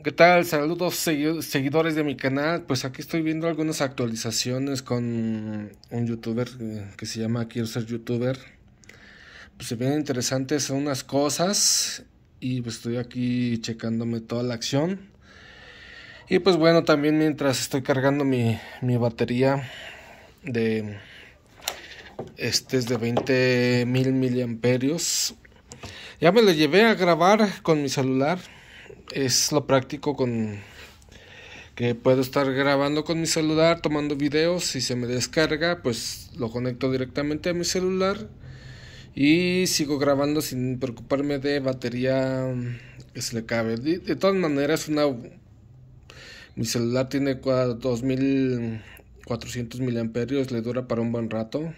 ¿Qué tal? Saludos seguidores de mi canal. Pues aquí estoy viendo algunas actualizaciones con un youtuber eh, que se llama Quiero ser youtuber. Pues se ven interesantes unas cosas y pues estoy aquí checándome toda la acción. Y pues bueno, también mientras estoy cargando mi, batería de... Este es de mil miliamperios. Ya me lo llevé a grabar con mi celular es lo práctico con que puedo estar grabando con mi celular, tomando videos, si se me descarga, pues lo conecto directamente a mi celular y sigo grabando sin preocuparme de batería que se le cabe. De, todas maneras, una mi celular tiene 2400 miliamperios, le dura para un buen rato.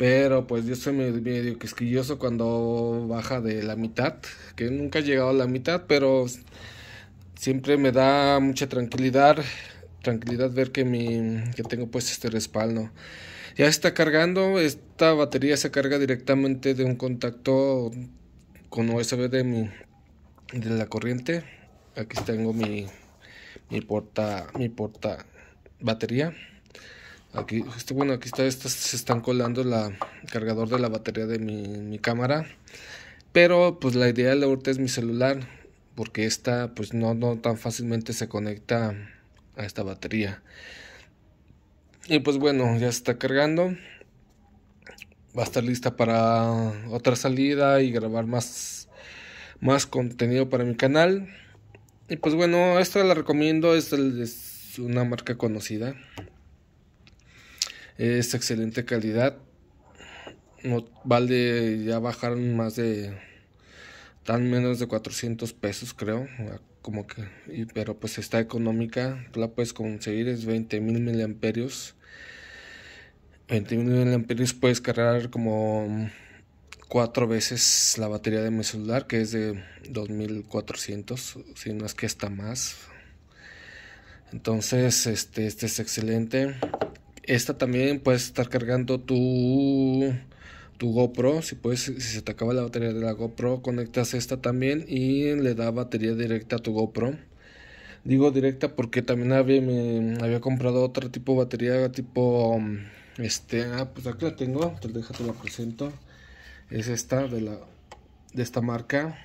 Pero pues yo soy medio, quisquilloso cuando baja de la mitad, que nunca he llegado a la mitad, pero siempre me da mucha tranquilidad, tranquilidad ver que, mi, que tengo pues este respaldo. Ya está cargando, esta batería se carga directamente de un contacto con USB de mi de la corriente. Aquí tengo mi mi porta mi porta batería. Aquí, bueno, aquí está, se están colando la, el cargador de la batería de mi, cámara. Pero pues la idea de ahorita es mi celular, porque esta pues no, no tan fácilmente se conecta a esta batería. Y pues bueno, ya se está cargando. Va a estar lista para otra salida y grabar más, más contenido para mi canal. Y pues bueno, esta la recomiendo, es, es una marca conocida es excelente calidad. No vale, ya bajar más de tan menos de 400 pesos, creo. Como que, pero pues está económica, la puedes conseguir, es 20.000 miliamperios. 20.000 miliamperios puedes cargar como cuatro veces la batería de mi celular, que es de 2400, si no es que está más. Entonces, este, este es excelente. Esta también puedes estar cargando tu, tu GoPro. Si, si se te acaba la batería de la GoPro, conectas esta también y le da batería directa a tu GoPro. Digo directa porque también había, había comprado otro tipo de batería, tipo... Mm, este, ah, pues aquí la tengo, te déjate la presento. Es esta de la de esta marca.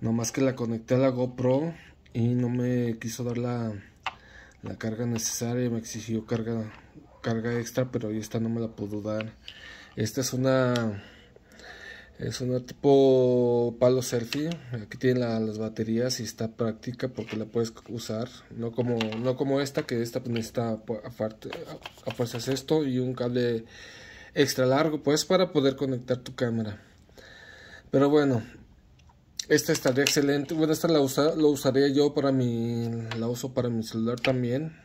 Nomás que la conecté a la GoPro y no me quiso dar la, la carga necesaria, me exigió carga carga extra, pero esta no me la puedo dar. Esta es una es una tipo palo selfie. Aquí tiene las baterías y está práctica porque la puedes usar. No como, no como esta, que esta pues, necesita a, fuerzas esto y un cable extra largo, pues para poder conectar tu cámara. Pero bueno, esta estaría excelente. Bueno, esta la usaré lo usaría yo para mi. La uso para mi celular también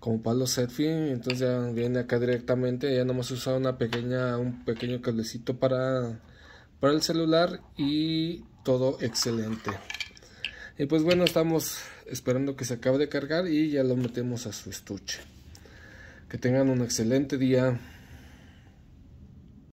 como los selfie, entonces ya viene acá directamente, ya nomás usado una pequeña, un pequeño cablecito para, para el celular y todo excelente. Y pues bueno, estamos esperando que se acabe de cargar y ya lo metemos a su estuche. Que tengan un excelente día.